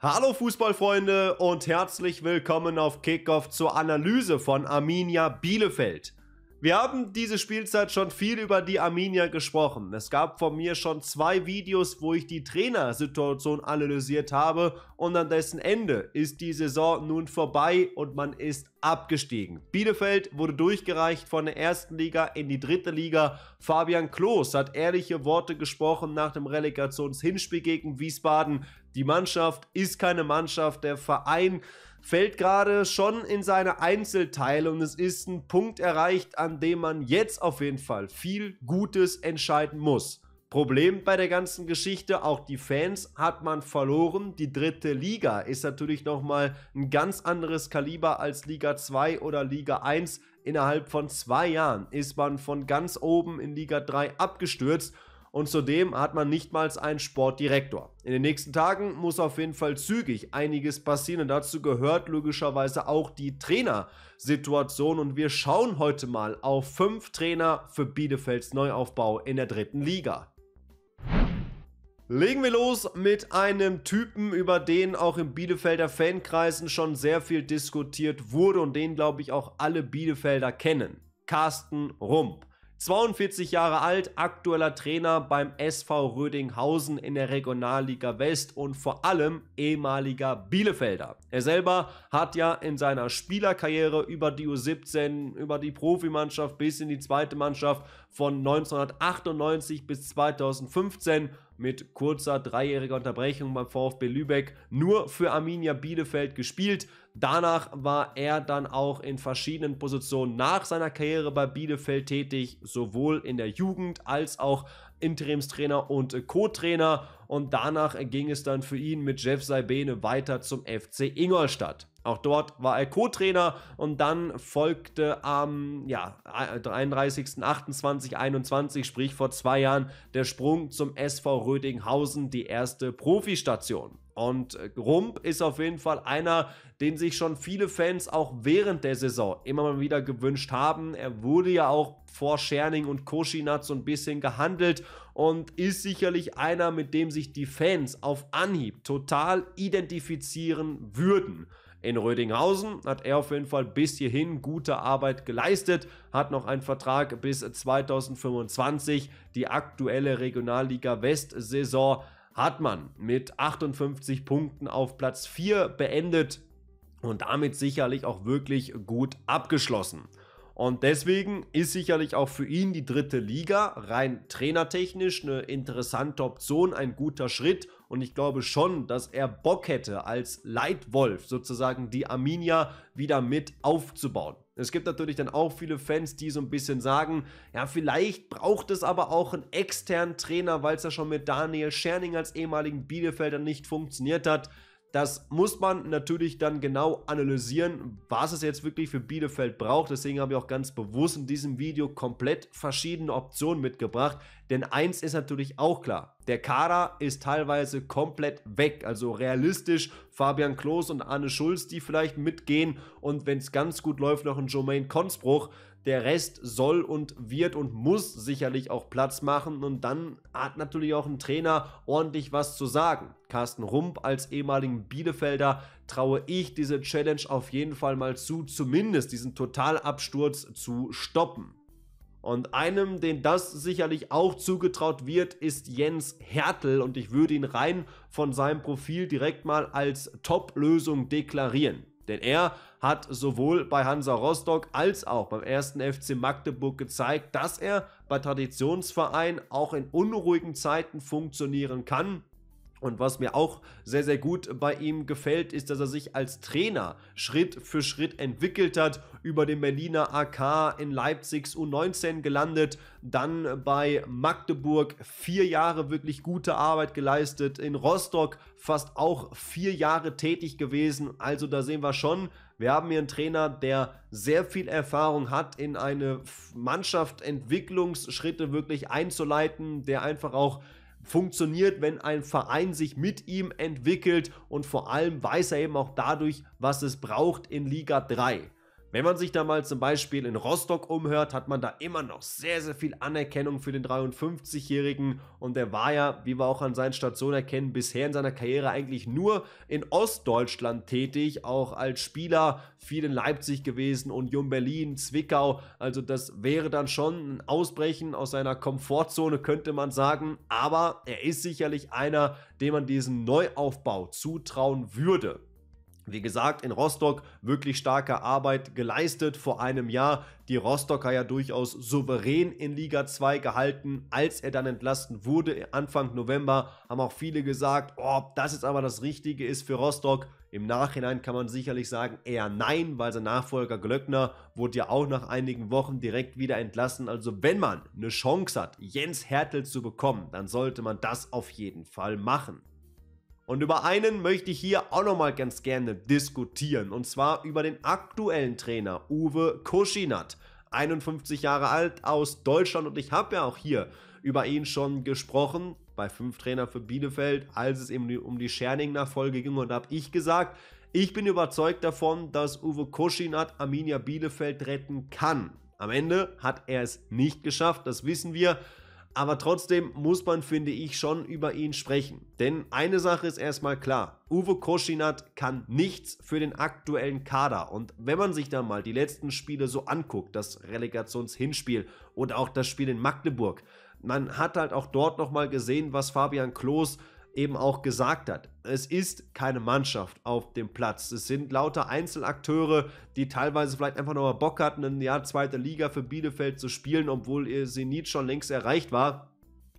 Hallo Fußballfreunde und herzlich willkommen auf Kickoff zur Analyse von Arminia Bielefeld. Wir haben diese Spielzeit schon viel über die Arminia gesprochen. Es gab von mir schon zwei Videos, wo ich die Trainersituation analysiert habe und an dessen Ende ist die Saison nun vorbei und man ist abgestiegen. Bielefeld wurde durchgereicht von der ersten Liga in die dritte Liga. Fabian Klos hat ehrliche Worte gesprochen nach dem Relegationshinspiel gegen Wiesbaden. Die Mannschaft ist keine Mannschaft, der Verein fällt gerade schon in seine Einzelteile und es ist ein Punkt erreicht, an dem man jetzt auf jeden Fall viel Gutes entscheiden muss. Problem bei der ganzen Geschichte, auch die Fans hat man verloren. Die dritte Liga ist natürlich nochmal ein ganz anderes Kaliber als Liga 2 oder Liga 1. Innerhalb von zwei Jahren ist man von ganz oben in Liga 3 abgestürzt und zudem hat man nicht mal einen Sportdirektor. In den nächsten Tagen muss auf jeden Fall zügig einiges passieren und dazu gehört logischerweise auch die Trainersituation und wir schauen heute mal auf fünf Trainer für Bielefelds Neuaufbau in der dritten Liga. Legen wir los mit einem Typen, über den auch im Bielefelder Fankreisen schon sehr viel diskutiert wurde und den, glaube ich, auch alle Bielefelder kennen. Carsten Rump. 42 Jahre alt, aktueller Trainer beim SV Rödinghausen in der Regionalliga West und vor allem ehemaliger Bielefelder. Er selber hat ja in seiner Spielerkarriere über die U17, über die Profimannschaft bis in die zweite Mannschaft von 1998 bis 2015 mit kurzer dreijähriger Unterbrechung beim VfB Lübeck nur für Arminia Bielefeld gespielt. Danach war er dann auch in verschiedenen Positionen nach seiner Karriere bei Bielefeld tätig, sowohl in der Jugend als auch Interimstrainer und äh, Co-Trainer. Und danach äh, ging es dann für ihn mit Jeff Seibene weiter zum FC Ingolstadt. Auch dort war er Co-Trainer und dann folgte am ähm, ja, 31.28.21, sprich vor zwei Jahren, der Sprung zum SV Rödinghausen, die erste Profistation. Und äh, Rump ist auf jeden Fall einer, den sich schon viele Fans auch während der Saison immer mal wieder gewünscht haben. Er wurde ja auch vor Scherning und Koshinat so ein bisschen gehandelt und ist sicherlich einer, mit dem sich die Fans auf Anhieb total identifizieren würden. In Rödinghausen hat er auf jeden Fall bis hierhin gute Arbeit geleistet, hat noch einen Vertrag bis 2025. Die aktuelle Regionalliga West-Saison Hartmann mit 58 Punkten auf Platz 4 beendet und damit sicherlich auch wirklich gut abgeschlossen. Und deswegen ist sicherlich auch für ihn die dritte Liga rein trainertechnisch eine interessante Option, ein guter Schritt und ich glaube schon, dass er Bock hätte, als Leitwolf sozusagen die Arminia wieder mit aufzubauen. Es gibt natürlich dann auch viele Fans, die so ein bisschen sagen, ja, vielleicht braucht es aber auch einen externen Trainer, weil es ja schon mit Daniel Scherning als ehemaligen Bielefelder nicht funktioniert hat. Das muss man natürlich dann genau analysieren, was es jetzt wirklich für Bielefeld braucht. Deswegen habe ich auch ganz bewusst in diesem Video komplett verschiedene Optionen mitgebracht. Denn eins ist natürlich auch klar. Der Kader ist teilweise komplett weg. Also realistisch Fabian Klos und Arne Schulz, die vielleicht mitgehen. Und wenn es ganz gut läuft, noch ein Jermaine Konsbruch. Der Rest soll und wird und muss sicherlich auch Platz machen und dann hat natürlich auch ein Trainer ordentlich was zu sagen. Carsten Rump als ehemaligen Bielefelder traue ich diese Challenge auf jeden Fall mal zu, zumindest diesen Totalabsturz zu stoppen. Und einem, den das sicherlich auch zugetraut wird, ist Jens Hertel und ich würde ihn rein von seinem Profil direkt mal als Top-Lösung deklarieren. Denn er hat sowohl bei Hansa Rostock als auch beim ersten FC Magdeburg gezeigt, dass er bei Traditionsvereinen auch in unruhigen Zeiten funktionieren kann und was mir auch sehr, sehr gut bei ihm gefällt, ist, dass er sich als Trainer Schritt für Schritt entwickelt hat, über den Berliner AK in Leipzigs U19 gelandet, dann bei Magdeburg vier Jahre wirklich gute Arbeit geleistet, in Rostock fast auch vier Jahre tätig gewesen. Also da sehen wir schon, wir haben hier einen Trainer, der sehr viel Erfahrung hat, in eine Mannschaft Entwicklungsschritte wirklich einzuleiten, der einfach auch funktioniert, wenn ein Verein sich mit ihm entwickelt und vor allem weiß er eben auch dadurch, was es braucht in Liga 3. Wenn man sich da mal zum Beispiel in Rostock umhört, hat man da immer noch sehr, sehr viel Anerkennung für den 53-Jährigen und der war ja, wie wir auch an seinen Stationen erkennen, bisher in seiner Karriere eigentlich nur in Ostdeutschland tätig, auch als Spieler viel in Leipzig gewesen, Union Berlin, Zwickau, also das wäre dann schon ein Ausbrechen aus seiner Komfortzone, könnte man sagen, aber er ist sicherlich einer, dem man diesen Neuaufbau zutrauen würde. Wie gesagt, in Rostock wirklich starke Arbeit geleistet. Vor einem Jahr die Rostocker ja durchaus souverän in Liga 2 gehalten, als er dann entlassen wurde. Anfang November haben auch viele gesagt, oh, ob das jetzt aber das Richtige ist für Rostock. Im Nachhinein kann man sicherlich sagen, eher nein, weil sein Nachfolger Glöckner wurde ja auch nach einigen Wochen direkt wieder entlassen. Also wenn man eine Chance hat, Jens Hertel zu bekommen, dann sollte man das auf jeden Fall machen. Und über einen möchte ich hier auch nochmal ganz gerne diskutieren. Und zwar über den aktuellen Trainer Uwe Koschinat. 51 Jahre alt aus Deutschland. Und ich habe ja auch hier über ihn schon gesprochen bei fünf Trainer für Bielefeld, als es eben um die Scherning-Nachfolge ging. Und da habe ich gesagt, ich bin überzeugt davon, dass Uwe Koschinat Arminia Bielefeld retten kann. Am Ende hat er es nicht geschafft, das wissen wir aber trotzdem muss man, finde ich, schon über ihn sprechen. Denn eine Sache ist erstmal klar. Uwe Koschinat kann nichts für den aktuellen Kader. Und wenn man sich da mal die letzten Spiele so anguckt, das Relegationshinspiel und auch das Spiel in Magdeburg, man hat halt auch dort nochmal gesehen, was Fabian Klos eben auch gesagt hat. Es ist keine Mannschaft auf dem Platz. Es sind lauter Einzelakteure, die teilweise vielleicht einfach nochmal Bock hatten, ein Jahr zweite Liga für Bielefeld zu spielen, obwohl ihr Zenit schon längst erreicht war.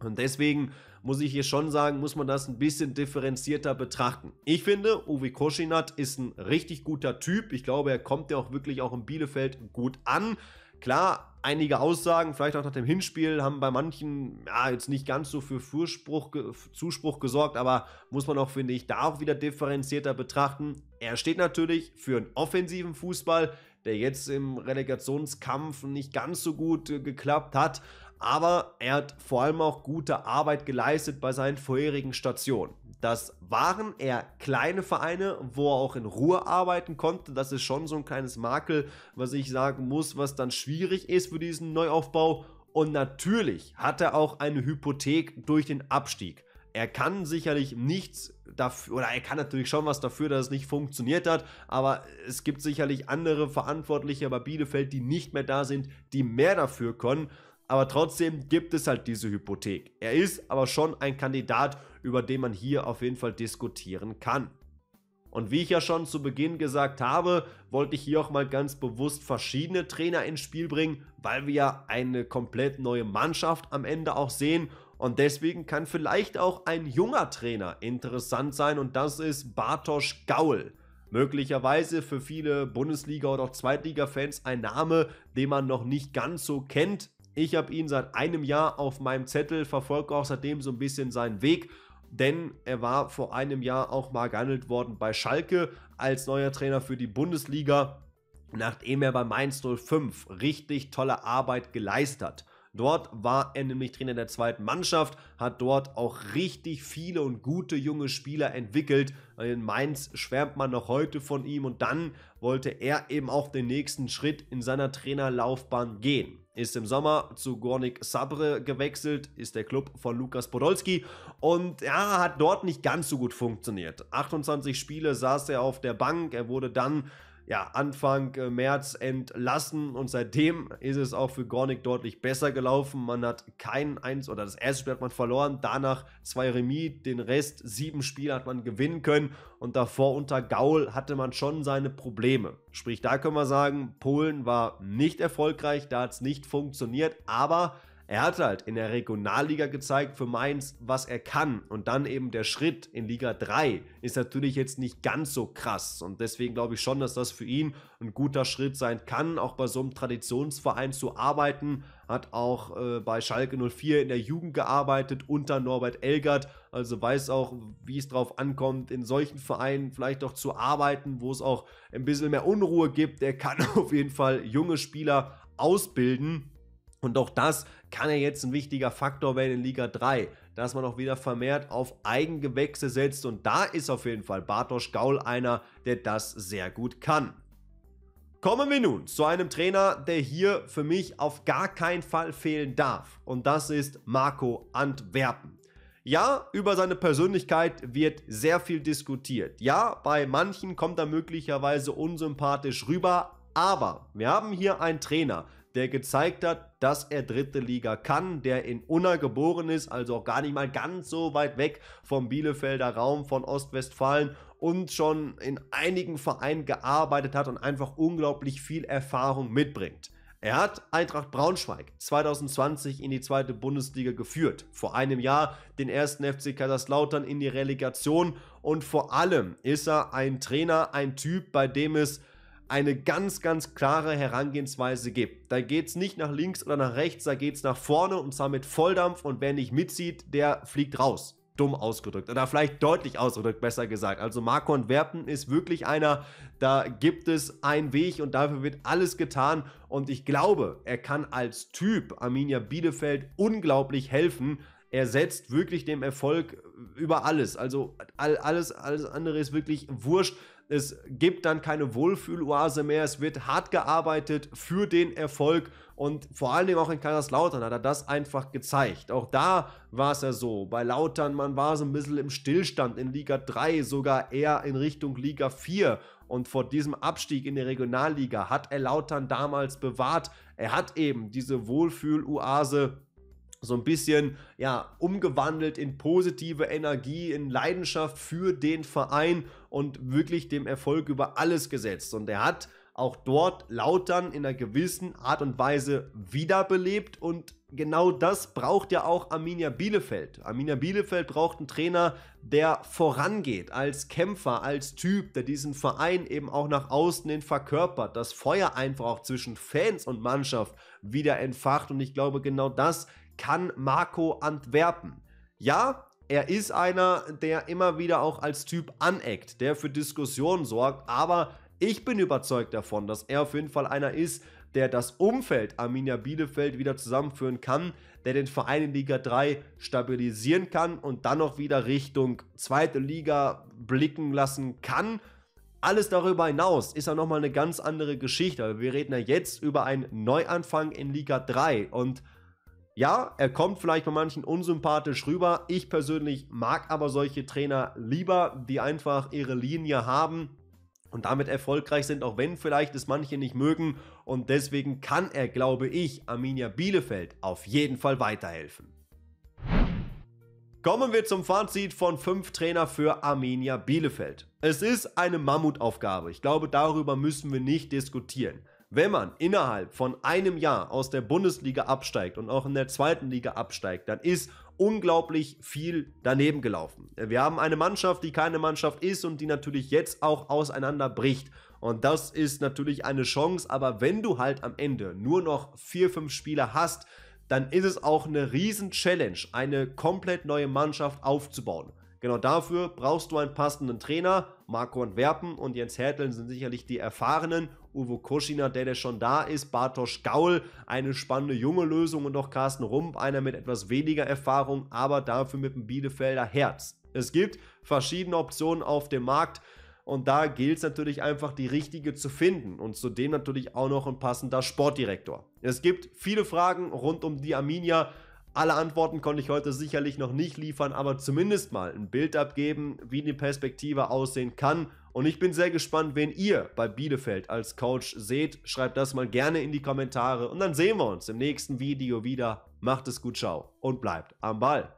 Und deswegen muss ich hier schon sagen, muss man das ein bisschen differenzierter betrachten. Ich finde, Uwe Koshinat ist ein richtig guter Typ. Ich glaube, er kommt ja auch wirklich auch in Bielefeld gut an. Klar, einige Aussagen, vielleicht auch nach dem Hinspiel, haben bei manchen ja, jetzt nicht ganz so für Furspruch, Zuspruch gesorgt, aber muss man auch, finde ich, da auch wieder differenzierter betrachten. Er steht natürlich für einen offensiven Fußball, der jetzt im Relegationskampf nicht ganz so gut äh, geklappt hat, aber er hat vor allem auch gute Arbeit geleistet bei seinen vorherigen Stationen. Das waren eher kleine Vereine, wo er auch in Ruhe arbeiten konnte. Das ist schon so ein kleines Makel, was ich sagen muss, was dann schwierig ist für diesen Neuaufbau. Und natürlich hat er auch eine Hypothek durch den Abstieg. Er kann sicherlich nichts dafür, oder er kann natürlich schon was dafür, dass es nicht funktioniert hat, aber es gibt sicherlich andere Verantwortliche bei Bielefeld, die nicht mehr da sind, die mehr dafür können aber trotzdem gibt es halt diese Hypothek. Er ist aber schon ein Kandidat, über den man hier auf jeden Fall diskutieren kann. Und wie ich ja schon zu Beginn gesagt habe, wollte ich hier auch mal ganz bewusst verschiedene Trainer ins Spiel bringen, weil wir ja eine komplett neue Mannschaft am Ende auch sehen. Und deswegen kann vielleicht auch ein junger Trainer interessant sein und das ist Bartosz Gaul. Möglicherweise für viele Bundesliga- oder Zweitliga-Fans ein Name, den man noch nicht ganz so kennt, ich habe ihn seit einem Jahr auf meinem Zettel, verfolge auch seitdem so ein bisschen seinen Weg denn er war vor einem Jahr auch mal gehandelt worden bei Schalke als neuer Trainer für die Bundesliga, nachdem er bei Mainz 05 richtig tolle Arbeit geleistet hat. Dort war er nämlich Trainer der zweiten Mannschaft, hat dort auch richtig viele und gute junge Spieler entwickelt. In Mainz schwärmt man noch heute von ihm und dann wollte er eben auch den nächsten Schritt in seiner Trainerlaufbahn gehen ist im Sommer zu Gornik Sabre gewechselt, ist der Club von Lukas Podolski und ja, hat dort nicht ganz so gut funktioniert. 28 Spiele saß er auf der Bank, er wurde dann ja, Anfang äh, März entlassen und seitdem ist es auch für Gornik deutlich besser gelaufen. Man hat kein eins oder das erste Spiel hat man verloren, danach zwei Remis, den Rest sieben Spiele hat man gewinnen können und davor unter Gaul hatte man schon seine Probleme. Sprich, da können wir sagen, Polen war nicht erfolgreich, da hat es nicht funktioniert, aber er hat halt in der Regionalliga gezeigt für Mainz, was er kann. Und dann eben der Schritt in Liga 3 ist natürlich jetzt nicht ganz so krass. Und deswegen glaube ich schon, dass das für ihn ein guter Schritt sein kann, auch bei so einem Traditionsverein zu arbeiten. Hat auch äh, bei Schalke 04 in der Jugend gearbeitet unter Norbert Elgert. Also weiß auch, wie es drauf ankommt, in solchen Vereinen vielleicht auch zu arbeiten, wo es auch ein bisschen mehr Unruhe gibt. Er kann auf jeden Fall junge Spieler ausbilden und auch das kann ja jetzt ein wichtiger Faktor werden in Liga 3, dass man auch wieder vermehrt auf Eigengewächse setzt. Und da ist auf jeden Fall Bartosz Gaul einer, der das sehr gut kann. Kommen wir nun zu einem Trainer, der hier für mich auf gar keinen Fall fehlen darf. Und das ist Marco Antwerpen. Ja, über seine Persönlichkeit wird sehr viel diskutiert. Ja, bei manchen kommt er möglicherweise unsympathisch rüber. Aber wir haben hier einen Trainer, der gezeigt hat, dass er dritte Liga kann, der in Unna geboren ist, also auch gar nicht mal ganz so weit weg vom Bielefelder Raum von Ostwestfalen und schon in einigen Vereinen gearbeitet hat und einfach unglaublich viel Erfahrung mitbringt. Er hat Eintracht Braunschweig 2020 in die zweite Bundesliga geführt, vor einem Jahr den ersten FC Kaiserslautern in die Relegation und vor allem ist er ein Trainer, ein Typ, bei dem es eine ganz, ganz klare Herangehensweise gibt. Da geht es nicht nach links oder nach rechts, da geht es nach vorne und zwar mit Volldampf und wer nicht mitzieht, der fliegt raus. Dumm ausgedrückt oder vielleicht deutlich ausgedrückt, besser gesagt. Also Markon Werpen ist wirklich einer, da gibt es einen Weg und dafür wird alles getan und ich glaube, er kann als Typ Arminia Bielefeld unglaublich helfen, er setzt wirklich dem Erfolg über alles. Also alles, alles andere ist wirklich wurscht. Es gibt dann keine Wohlfühloase mehr. Es wird hart gearbeitet für den Erfolg und vor allen Dingen auch in Kaiserslautern hat er das einfach gezeigt. Auch da war es ja so. Bei Lautern, man war so ein bisschen im Stillstand in Liga 3, sogar eher in Richtung Liga 4. Und vor diesem Abstieg in die Regionalliga hat er Lautern damals bewahrt. Er hat eben diese Wohlfühloase so ein bisschen ja umgewandelt in positive Energie, in Leidenschaft für den Verein und wirklich dem Erfolg über alles gesetzt. Und er hat auch dort Lautern in einer gewissen Art und Weise wiederbelebt und genau das braucht ja auch Arminia Bielefeld. Arminia Bielefeld braucht einen Trainer, der vorangeht, als Kämpfer, als Typ, der diesen Verein eben auch nach außen hin verkörpert, das Feuer einfach auch zwischen Fans und Mannschaft wieder entfacht und ich glaube genau das kann Marco Antwerpen. Ja, er ist einer, der immer wieder auch als Typ aneckt, der für Diskussionen sorgt, aber ich bin überzeugt davon, dass er auf jeden Fall einer ist, der das Umfeld Arminia Bielefeld wieder zusammenführen kann, der den Verein in Liga 3 stabilisieren kann und dann noch wieder Richtung zweite Liga blicken lassen kann. Alles darüber hinaus ist ja nochmal eine ganz andere Geschichte. Wir reden ja jetzt über einen Neuanfang in Liga 3 und ja, er kommt vielleicht bei manchen unsympathisch rüber. Ich persönlich mag aber solche Trainer lieber, die einfach ihre Linie haben und damit erfolgreich sind, auch wenn vielleicht es manche nicht mögen. Und deswegen kann er, glaube ich, Arminia Bielefeld auf jeden Fall weiterhelfen. Kommen wir zum Fazit von 5 Trainer für Arminia Bielefeld. Es ist eine Mammutaufgabe. Ich glaube, darüber müssen wir nicht diskutieren. Wenn man innerhalb von einem Jahr aus der Bundesliga absteigt und auch in der zweiten Liga absteigt, dann ist unglaublich viel daneben gelaufen. Wir haben eine Mannschaft, die keine Mannschaft ist und die natürlich jetzt auch auseinanderbricht. Und das ist natürlich eine Chance, aber wenn du halt am Ende nur noch vier, fünf Spieler hast, dann ist es auch eine riesen Challenge, eine komplett neue Mannschaft aufzubauen. Genau dafür brauchst du einen passenden Trainer. Marco Antwerpen und Jens Herteln sind sicherlich die erfahrenen. Uwe Koschina, der, der schon da ist. Bartosz Gaul, eine spannende junge Lösung. Und auch Carsten Rump, einer mit etwas weniger Erfahrung, aber dafür mit einem Bielefelder Herz. Es gibt verschiedene Optionen auf dem Markt. Und da gilt es natürlich einfach, die richtige zu finden und zudem natürlich auch noch ein passender Sportdirektor. Es gibt viele Fragen rund um die Arminia. Alle Antworten konnte ich heute sicherlich noch nicht liefern, aber zumindest mal ein Bild abgeben, wie die Perspektive aussehen kann. Und ich bin sehr gespannt, wen ihr bei Bielefeld als Coach seht. Schreibt das mal gerne in die Kommentare und dann sehen wir uns im nächsten Video wieder. Macht es gut, ciao und bleibt am Ball.